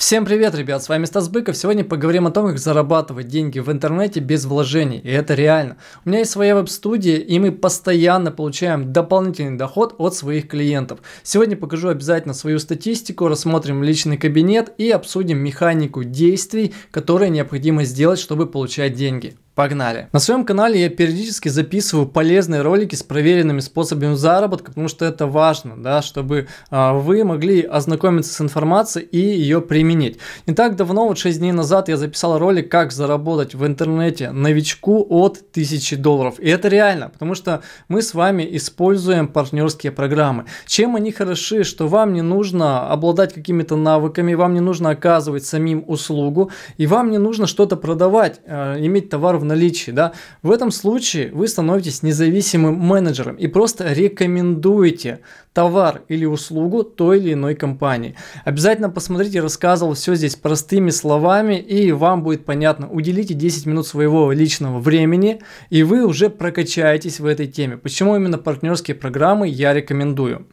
Всем привет, ребят, с вами Стас Быков. Сегодня поговорим о том, как зарабатывать деньги в интернете без вложений, и это реально. У меня есть своя веб-студия, и мы постоянно получаем дополнительный доход от своих клиентов. Сегодня покажу обязательно свою статистику, рассмотрим личный кабинет и обсудим механику действий, которые необходимо сделать, чтобы получать деньги. Погнали! На своем канале я периодически записываю полезные ролики с проверенными способами заработка, потому что это важно, да, чтобы э, вы могли ознакомиться с информацией и ее применить. Не так давно, вот 6 дней назад, я записал ролик, как заработать в интернете новичку от 1000 долларов. И это реально, потому что мы с вами используем партнерские программы. Чем они хороши, что вам не нужно обладать какими-то навыками, вам не нужно оказывать самим услугу, и вам не нужно что-то продавать, э, иметь товар в наличии, да, в этом случае вы становитесь независимым менеджером и просто рекомендуете товар или услугу той или иной компании. Обязательно посмотрите, рассказывал все здесь простыми словами и вам будет понятно. Уделите 10 минут своего личного времени и вы уже прокачаетесь в этой теме. Почему именно партнерские программы я рекомендую?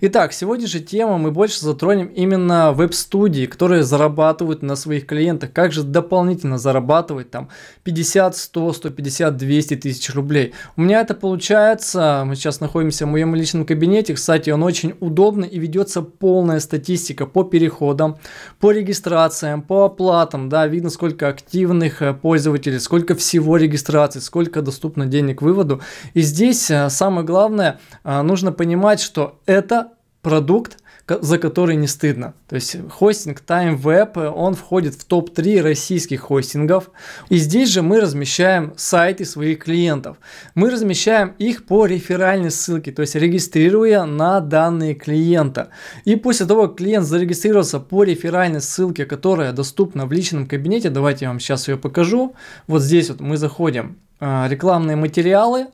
Итак, сегодня же тема мы больше затронем именно веб-студии, которые зарабатывают на своих клиентах. Как же дополнительно зарабатывать там 50, 100, 150, 200 тысяч рублей. У меня это получается, мы сейчас находимся в моем личном кабинете, кстати, он очень удобный и ведется полная статистика по переходам, по регистрациям, по оплатам, да, видно сколько активных э, пользователей, сколько всего регистрации, сколько доступно денег выводу. И здесь э, самое главное, э, нужно понимать, что это это продукт, за который не стыдно. То есть хостинг TimeWeb, э, он входит в топ-3 российских хостингов. И здесь же мы размещаем сайты своих клиентов. Мы размещаем их по реферальной ссылке, то есть регистрируя на данные клиента. И после того, как клиент зарегистрировался по реферальной ссылке, которая доступна в личном кабинете, давайте я вам сейчас ее покажу. Вот здесь вот мы заходим э, рекламные материалы,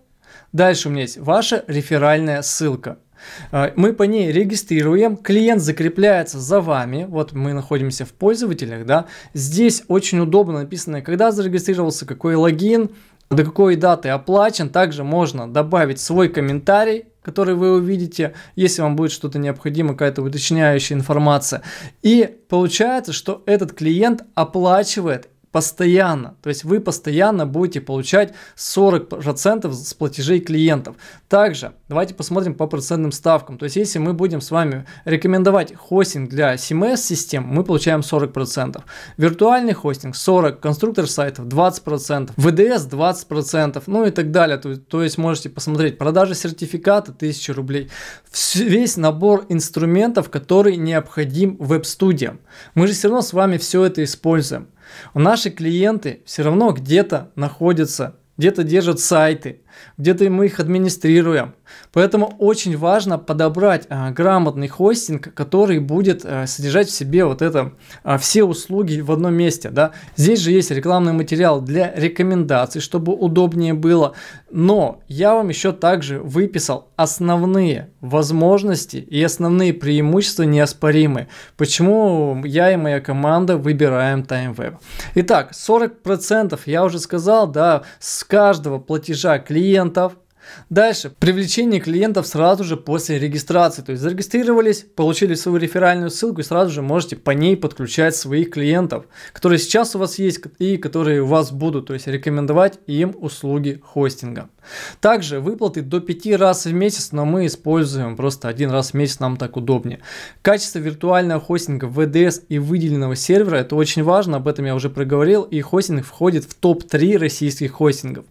Дальше у меня есть ваша реферальная ссылка. А, мы по ней регистрируем, клиент закрепляется за вами, вот мы находимся в пользователях, да, здесь очень удобно написано, когда зарегистрировался, какой логин, до какой даты оплачен, также можно добавить свой комментарий, который вы увидите, если вам будет что-то необходимо, какая-то уточняющая информация. И получается, что этот клиент оплачивает постоянно. То есть вы постоянно будете получать 40% с платежей клиентов. Также давайте посмотрим по процентным ставкам. То есть если мы будем с вами рекомендовать хостинг для CMS-систем, эм мы получаем 40%. Виртуальный хостинг 40%, конструктор сайтов 20%, VDS 20%, ну и так далее. То, то есть можете посмотреть продажи сертификата 1000 рублей. Весь набор инструментов, который необходим веб-студиям. Мы же все равно с вами все это используем. Наши клиенты все равно где-то находятся где-то держат сайты, где-то мы их администрируем. Поэтому очень важно подобрать а, грамотный хостинг, который будет а, содержать в себе вот это а, все услуги в одном месте. Да? Здесь же есть рекламный материал для рекомендаций, чтобы удобнее было. Но я вам еще также выписал основные возможности и основные преимущества неоспоримые. Почему я и моя команда выбираем TimeWeb. Итак, 40% я уже сказал, да, с каждого платежа клиентов. Дальше, привлечение клиентов сразу же после регистрации. То есть зарегистрировались, получили свою реферальную ссылку и сразу же можете по ней подключать своих клиентов, которые сейчас у вас есть и которые у вас будут. То есть рекомендовать им услуги хостинга. Также выплаты до 5 раз в месяц, но мы используем просто один раз в месяц, нам так удобнее. Качество виртуального хостинга VDS и выделенного сервера, это очень важно, об этом я уже проговорил, и хостинг входит в топ-3 российских хостингов.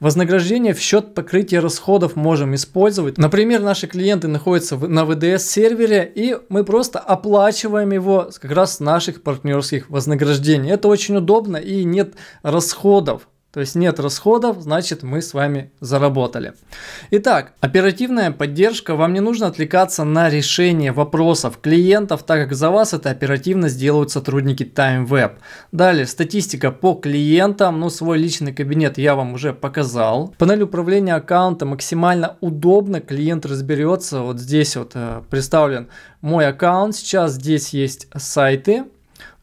Вознаграждение в счет покрытия расходов можем использовать. Например, наши клиенты находятся на VDS сервере, и мы просто оплачиваем его как раз с наших партнерских вознаграждений. Это очень удобно и нет расходов то есть нет расходов, значит мы с вами заработали. Итак, оперативная поддержка. Вам не нужно отвлекаться на решение вопросов клиентов, так как за вас это оперативно сделают сотрудники TimeWeb. Далее, статистика по клиентам. Ну, свой личный кабинет я вам уже показал. Панель управления аккаунта максимально удобно. Клиент разберется. Вот здесь вот э, представлен мой аккаунт. Сейчас здесь есть сайты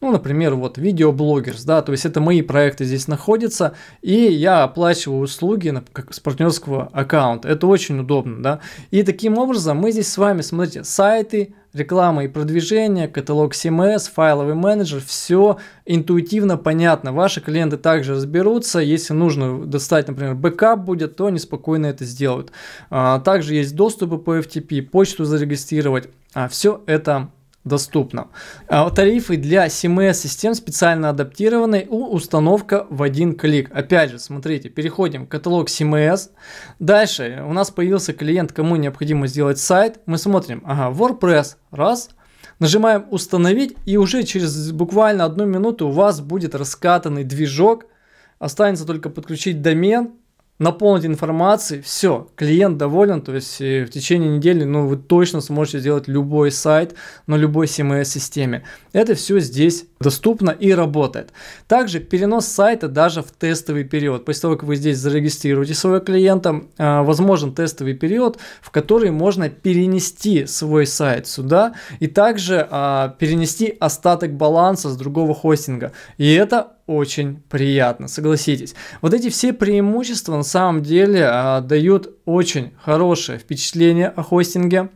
ну, например, вот видеоблогерс, да, то есть это мои проекты здесь находятся, и я оплачиваю услуги на, как, с партнерского аккаунта. Это очень удобно, да. И таким образом мы здесь с вами, смотрите, сайты, реклама и продвижение, каталог CMS, файловый менеджер, все интуитивно понятно. Ваши клиенты также разберутся. Если нужно достать, например, бэкап будет, то они спокойно это сделают. А, также есть доступы по FTP, почту зарегистрировать. А, все это доступно. А, тарифы для CMS-систем специально адаптированы у установка в один клик. Опять же, смотрите, переходим в каталог CMS. Дальше у нас появился клиент, кому необходимо сделать сайт. Мы смотрим, ага, WordPress, раз, нажимаем установить и уже через буквально одну минуту у вас будет раскатанный движок. Останется только подключить домен наполнить информацией, все, клиент доволен, то есть э, в течение недели, ну, вы точно сможете сделать любой сайт на любой CMS-системе. Эм это все здесь доступно и работает. Также перенос сайта даже в тестовый период. После того, как вы здесь зарегистрируете своего клиента, а, возможен тестовый период, в который можно перенести свой сайт сюда и также а, перенести остаток баланса с другого хостинга. И это очень приятно, согласитесь. Вот эти все преимущества на самом деле а, дают очень хорошее впечатление о хостинге.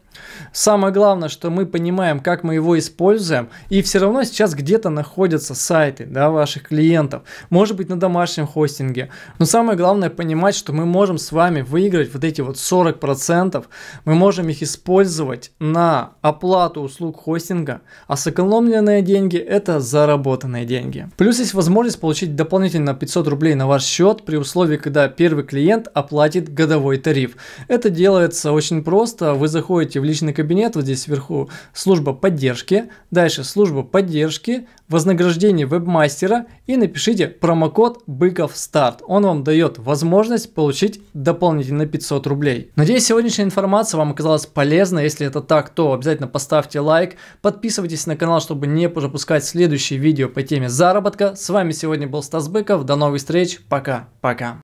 Самое главное, что мы понимаем, как мы его используем, и все равно сейчас где-то находятся сайты да, ваших клиентов, может быть на домашнем хостинге, но самое главное понимать, что мы можем с вами выиграть вот эти вот 40%, мы можем их использовать на оплату услуг хостинга, а сэкономленные деньги это заработанные деньги. Плюс есть возможность получить дополнительно 500 рублей на ваш счет при условии, когда первый клиент оплатит годовой тариф тариф. Это делается очень просто. Вы заходите в личный кабинет, вот здесь сверху служба поддержки, дальше служба поддержки, вознаграждение вебмастера и напишите промокод Быков Старт. Он вам дает возможность получить дополнительно 500 рублей. Надеюсь, сегодняшняя информация вам оказалась полезна. Если это так, то обязательно поставьте лайк, подписывайтесь на канал, чтобы не пропускать следующие видео по теме заработка. С вами сегодня был Стас Быков. До новых встреч. Пока-пока.